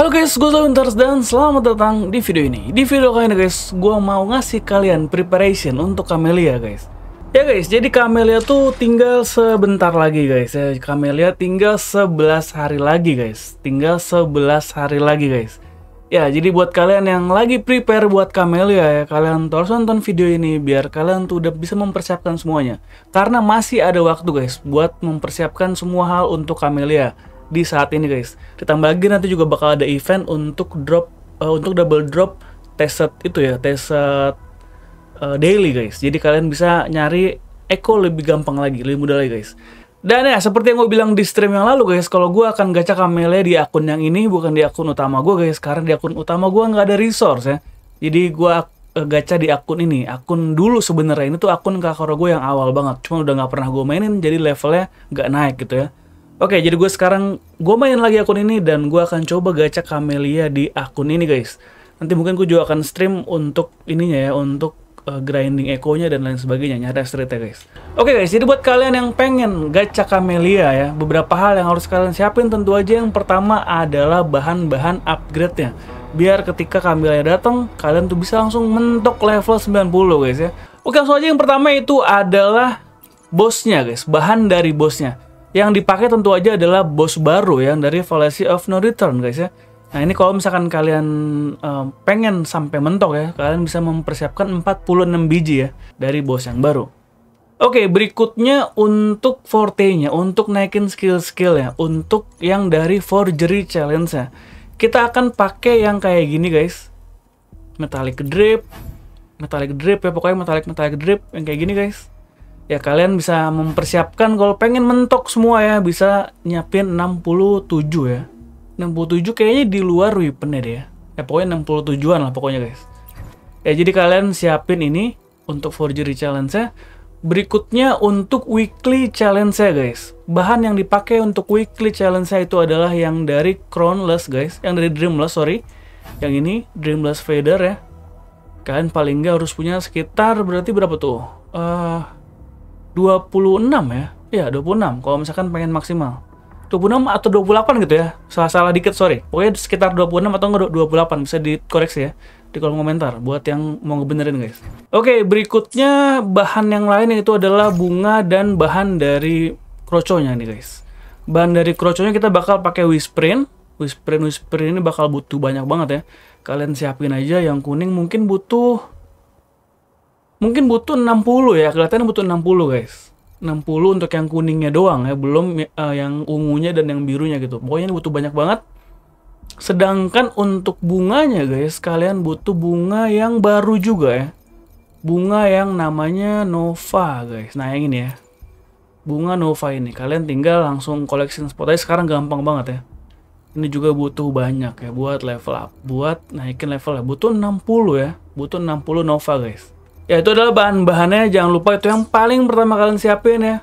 Halo guys, gue Lawinters dan selamat datang di video ini Di video kali ini guys, gue mau ngasih kalian preparation untuk Camellia guys Ya guys, jadi Camellia tuh tinggal sebentar lagi guys ya Camellia tinggal 11 hari lagi guys Tinggal 11 hari lagi guys Ya, jadi buat kalian yang lagi prepare buat Camellia ya Kalian tolong nonton video ini biar kalian tuh udah bisa mempersiapkan semuanya Karena masih ada waktu guys buat mempersiapkan semua hal untuk Camellia di saat ini guys. Ditambah lagi nanti juga bakal ada event untuk drop uh, untuk double drop teset itu ya, teset uh, eh, daily guys. Jadi kalian bisa nyari echo lebih gampang lagi, lebih mudah lagi guys. Dan ya, seperti yang gue bilang di stream yang lalu guys, kalau gue akan gacha kamele di akun yang ini, bukan di akun utama gue guys, karena di akun utama gue nggak ada resource ya. Jadi gue eh, gacha di akun ini, akun dulu sebenarnya ini tuh akun Kakoro gue yang awal banget, cuma udah nggak pernah gue mainin, jadi levelnya nggak naik gitu ya. Oke, jadi gue sekarang gue main lagi akun ini dan gue akan coba gacha Camelia di akun ini guys. Nanti mungkin gue juga akan stream untuk ininya ya, untuk uh, grinding ekonya dan lain sebagainya, Ada street ya guys. Oke guys, jadi buat kalian yang pengen gacha Camelia ya, beberapa hal yang harus kalian siapin tentu aja yang pertama adalah bahan-bahan upgrade-nya. Biar ketika Camelia datang, kalian tuh bisa langsung mentok level 90 guys ya. Oke, langsung aja yang pertama itu adalah bosnya guys, bahan dari bosnya. Yang dipakai tentu aja adalah bos baru yang dari fallacy of no return guys ya. Nah ini kalau misalkan kalian um, pengen sampai mentok ya, kalian bisa mempersiapkan 46 biji ya dari bos yang baru. Oke, okay, berikutnya untuk forte-nya, untuk naikin skill-skill ya, untuk yang dari forgery challenge ya, Kita akan pakai yang kayak gini guys. Metallic drip, metallic drip ya, pokoknya metallic metallic drip yang kayak gini guys ya kalian bisa mempersiapkan kalau pengen mentok semua ya bisa nyiapin 67 ya 67 kayaknya di luar weapon deh ya ya pokoknya 67an lah pokoknya guys ya jadi kalian siapin ini untuk forgery challenge -nya. berikutnya untuk weekly challenge ya guys bahan yang dipakai untuk weekly challenge itu adalah yang dari crownless guys yang dari dreamless sorry yang ini dreamless feather ya kalian paling nggak harus punya sekitar berarti berapa tuh uh, 26 ya. Iya, 26 kalau misalkan pengen maksimal. 26 atau 28 gitu ya. Salah-salah dikit, sorry. Pokoknya sekitar 26 atau enggak 28 bisa dikoreksi ya di kolom komentar buat yang mau ngebenerin guys. Oke, berikutnya bahan yang lain itu adalah bunga dan bahan dari kroconya nih guys. Bahan dari kroconya kita bakal pakai whisperin, whisperin, whisperin ini bakal butuh banyak banget ya. Kalian siapin aja yang kuning mungkin butuh mungkin butuh 60 ya kelihatannya butuh 60 guys 60 untuk yang kuningnya doang ya belum uh, yang ungunya dan yang birunya gitu pokoknya ini butuh banyak banget sedangkan untuk bunganya guys kalian butuh bunga yang baru juga ya bunga yang namanya Nova guys nah yang ini ya bunga Nova ini kalian tinggal langsung koleksi spot aja sekarang gampang banget ya ini juga butuh banyak ya buat level up buat naikin level ya butuh 60 ya butuh 60 Nova guys ya itu adalah bahan-bahannya jangan lupa itu yang paling pertama kalian siapin ya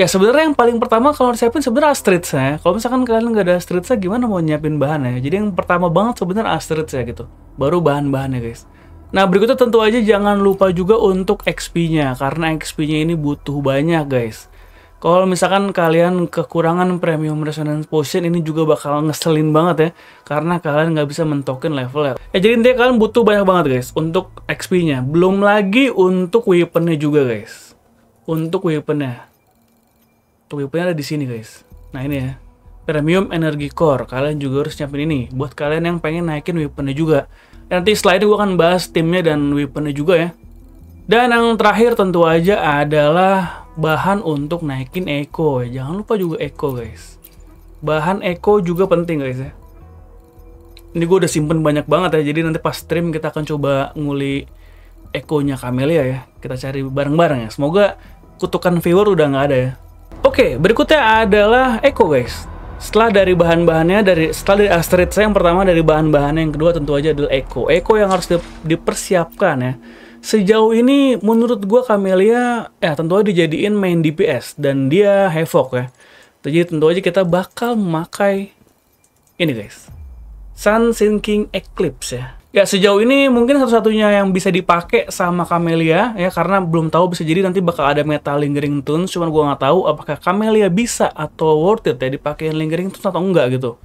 ya sebenarnya yang paling pertama kalau siapin sebenarnya astrid saya kalau misalkan kalian nggak ada saya gimana mau nyiapin bahannya ya? jadi yang pertama banget sebenarnya saya gitu baru bahan-bahannya guys nah berikutnya tentu aja jangan lupa juga untuk XP-nya karena XP-nya ini butuh banyak guys kalau misalkan kalian kekurangan premium resonance potion ini juga bakal ngeselin banget ya karena kalian nggak bisa mentokin level ya. Eh, jadi intinya kalian butuh banyak banget guys untuk XP-nya. Belum lagi untuk weapon-nya juga guys. Untuk weapon-nya. Untuk weapon-nya ada di sini guys. Nah ini ya. Premium Energy Core. Kalian juga harus nyiapin ini. Buat kalian yang pengen naikin weapon-nya juga. nanti setelah itu gue akan bahas timnya dan weapon-nya juga ya. Dan yang terakhir tentu aja adalah bahan untuk naikin eco ya. Jangan lupa juga eco guys. Bahan eco juga penting guys ya. Ini gue udah simpen banyak banget ya. Jadi nanti pas stream kita akan coba nguli ekonya Camelia ya. Kita cari bareng-bareng ya. Semoga kutukan viewer udah nggak ada ya. Oke, berikutnya adalah eco guys. Setelah dari bahan-bahannya, dari setelah dari asterit saya yang pertama dari bahan-bahannya yang kedua tentu aja adalah eco. Eco yang harus dipersiapkan ya Sejauh ini menurut gue Camelia ya tentu aja dijadiin main DPS dan dia Havoc ya. Jadi tentu aja kita bakal memakai ini guys. Sun Sinking Eclipse ya. Ya sejauh ini mungkin satu-satunya yang bisa dipakai sama Camelia ya karena belum tahu bisa jadi nanti bakal ada meta Lingering Tunes cuman gua nggak tahu apakah Camelia bisa atau worth it ya dipakai Lingering Tunes atau enggak gitu.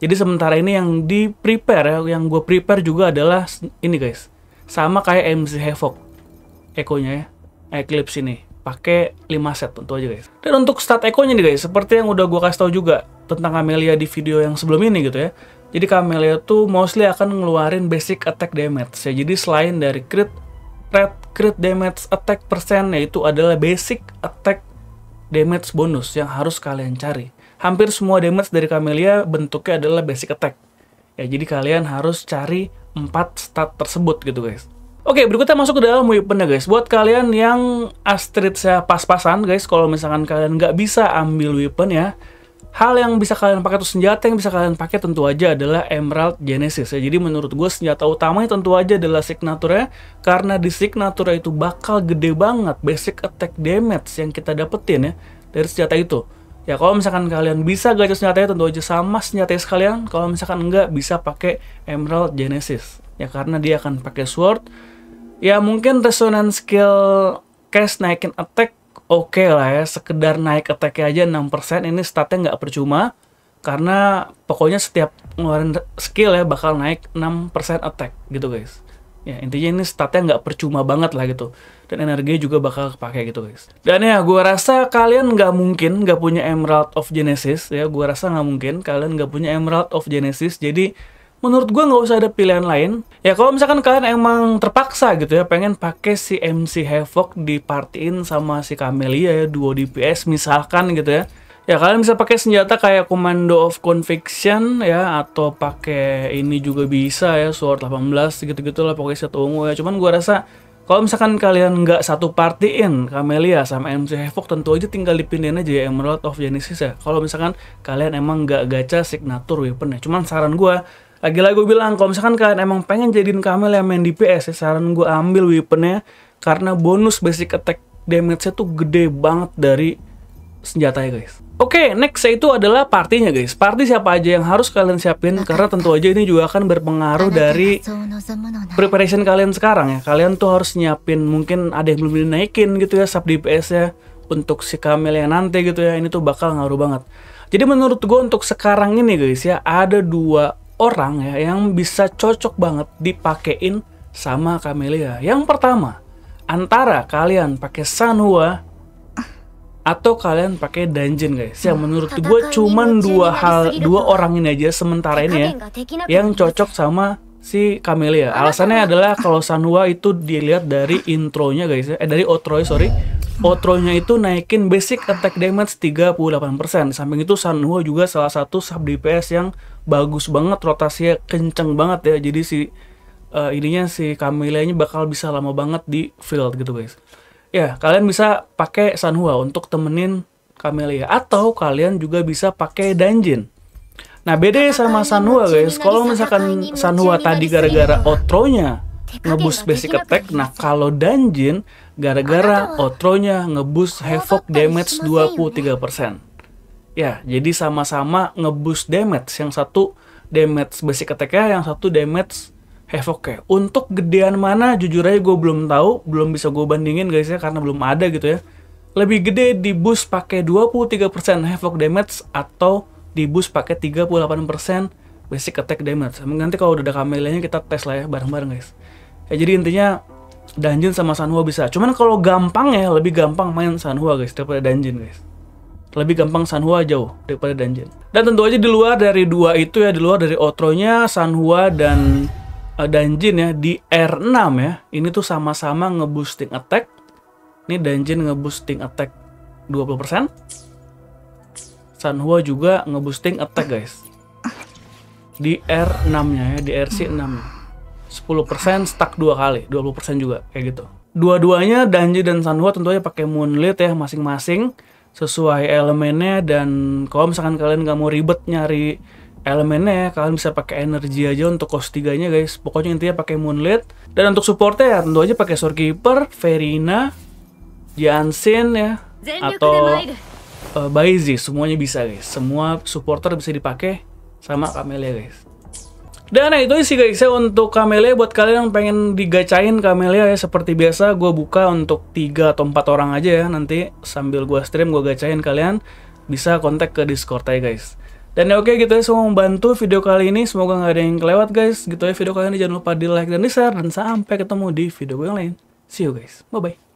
Jadi sementara ini yang di prepare ya, yang gue prepare juga adalah ini guys sama kayak MC Havoc ekonya ya Eclipse ini pakai 5 set tentu aja guys dan untuk stat ekonya nih guys seperti yang udah gua kasih tau juga tentang Amelia di video yang sebelum ini gitu ya jadi Camellia tuh mostly akan ngeluarin basic attack damage ya jadi selain dari crit red crit damage attack persen yaitu adalah basic attack damage bonus yang harus kalian cari hampir semua damage dari Camellia bentuknya adalah basic attack ya jadi kalian harus cari empat stat tersebut gitu guys. Oke, berikutnya masuk ke dalam weaponnya guys. Buat kalian yang Astrid saya pas-pasan guys, kalau misalkan kalian nggak bisa ambil weapon ya, hal yang bisa kalian pakai tuh senjata yang bisa kalian pakai tentu aja adalah Emerald Genesis ya. Jadi menurut gue senjata utamanya tentu aja adalah signaturnya karena di signature itu bakal gede banget basic attack damage yang kita dapetin ya dari senjata itu ya kalau misalkan kalian bisa gacor senjatanya tentu aja sama senjata sekalian kalau misalkan enggak bisa pakai Emerald Genesis ya karena dia akan pakai sword ya mungkin resonance skill cash naikin attack oke okay lah ya sekedar naik attack aja 6% ini statnya nggak percuma karena pokoknya setiap ngeluarin skill ya bakal naik 6% attack gitu guys ya intinya ini statnya nggak percuma banget lah gitu dan energi juga bakal kepake gitu guys dan ya gue rasa kalian nggak mungkin nggak punya Emerald of Genesis ya gue rasa nggak mungkin kalian nggak punya Emerald of Genesis jadi menurut gue nggak usah ada pilihan lain ya kalau misalkan kalian emang terpaksa gitu ya pengen pakai si MC Havoc dipartiin sama si Camelia ya duo DPS misalkan gitu ya Ya kalian bisa pakai senjata kayak Commando of Conviction ya atau pakai ini juga bisa ya Sword 18 gitu-gitu lah pokoknya satu ungu ya. Cuman gua rasa kalau misalkan kalian nggak satu partiin Camelia sama MC Havoc tentu aja tinggal dipindahin aja ya Emerald of Genesis ya. Kalau misalkan kalian emang nggak gacha signature weapon ya. Cuman saran gua lagi-lagi gue bilang kalau misalkan kalian emang pengen jadiin Camelia main DPS ya saran gua ambil weaponnya karena bonus basic attack damage-nya tuh gede banget dari senjatanya guys. Oke, okay, next itu adalah partinya guys. Party siapa aja yang harus kalian siapin karena tentu aja ini juga akan berpengaruh dari preparation kalian sekarang ya. Kalian tuh harus nyiapin mungkin ada yang belum dinaikin gitu ya sub DPS-nya untuk si Kamil yang nanti gitu ya. Ini tuh bakal ngaruh banget. Jadi menurut gue untuk sekarang ini guys ya ada dua orang ya yang bisa cocok banget dipakein sama Kamelia. Yang pertama, antara kalian pakai Sanhua atau kalian pakai dungeon guys yang nah, menurut gue cuman dua hal dua orang ini aja sementara ini ya yang cocok sama si Camelia alasannya adalah kalau Sanwa itu dilihat dari intronya guys ya eh dari outro sorry outronya itu naikin basic attack damage 38% samping itu Sanwa juga salah satu sub DPS yang bagus banget rotasinya kenceng banget ya jadi si uh, ininya si Camelia ini bakal bisa lama banget di field gitu guys ya kalian bisa pakai Sanhua untuk temenin Camelia atau kalian juga bisa pakai Danjin. Nah bedanya sama Sanhua guys, kalau misalkan Sanhua tadi gara-gara otronya ngebus basic attack, nah kalau Danjin gara-gara otronya ngebus havoc damage 23%. Ya, jadi sama-sama ngebus damage, yang satu damage basic attack-nya, yang satu damage Havoc Untuk gedean mana jujur aja gue belum tahu, belum bisa gue bandingin guys ya karena belum ada gitu ya. Lebih gede di boost pakai 23% Havoc damage atau di bus pakai 38% basic attack damage. Nanti kalau udah ada kamelianya kita tes lah ya bareng-bareng guys. Ya jadi intinya dungeon sama Sanhua bisa. Cuman kalau gampang ya lebih gampang main Sanhua guys daripada dungeon guys lebih gampang Sanhua jauh daripada Dungeon. Dan tentu aja di luar dari dua itu ya, di luar dari Otronya, Sanhua dan uh, Danjin ya di R6 ya. Ini tuh sama-sama ngeboosting attack. Ini Danjin ngeboosting attack 20%. Sanhua juga ngeboosting attack, guys. Di R6-nya ya, di RC6. 10% stuck dua kali, 20% juga kayak gitu. Dua-duanya Danji dan Sanhua tentunya pakai Moonlit ya masing-masing sesuai elemennya dan kalau misalkan kalian nggak mau ribet nyari elemennya ya, kalian bisa pakai energi aja untuk cost 3 guys pokoknya intinya pakai moonlit dan untuk supportnya ya tentu aja pakai swordkeeper Verina Jansen ya atau uh, Baizi semuanya bisa guys semua supporter bisa dipakai sama Camelia guys dan nah itu sih guys ya untuk Camelia buat kalian yang pengen digacain Camelia ya seperti biasa gue buka untuk tiga atau empat orang aja ya nanti sambil gue stream gue gacain kalian bisa kontak ke Discord aja guys dan ya oke okay, gitu ya semua membantu video kali ini Semoga gak ada yang kelewat guys Gitu ya video kali ini jangan lupa di like dan di share Dan sampai ketemu di video gue yang lain See you guys Bye bye